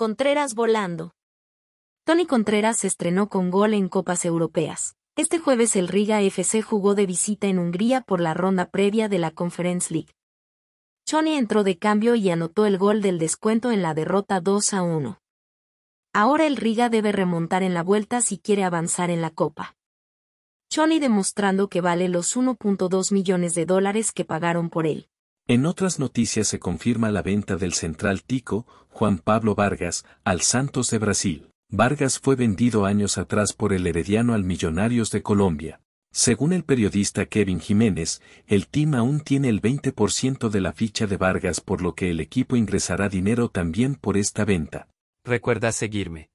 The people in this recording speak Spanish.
Contreras volando. Tony Contreras se estrenó con gol en Copas Europeas. Este jueves el Riga FC jugó de visita en Hungría por la ronda previa de la Conference League. Chony entró de cambio y anotó el gol del descuento en la derrota 2 a 1. Ahora el Riga debe remontar en la vuelta si quiere avanzar en la Copa. Chony demostrando que vale los 1.2 millones de dólares que pagaron por él. En otras noticias se confirma la venta del central Tico, Juan Pablo Vargas, al Santos de Brasil. Vargas fue vendido años atrás por el Herediano al Millonarios de Colombia. Según el periodista Kevin Jiménez, el team aún tiene el 20% de la ficha de Vargas por lo que el equipo ingresará dinero también por esta venta. Recuerda seguirme.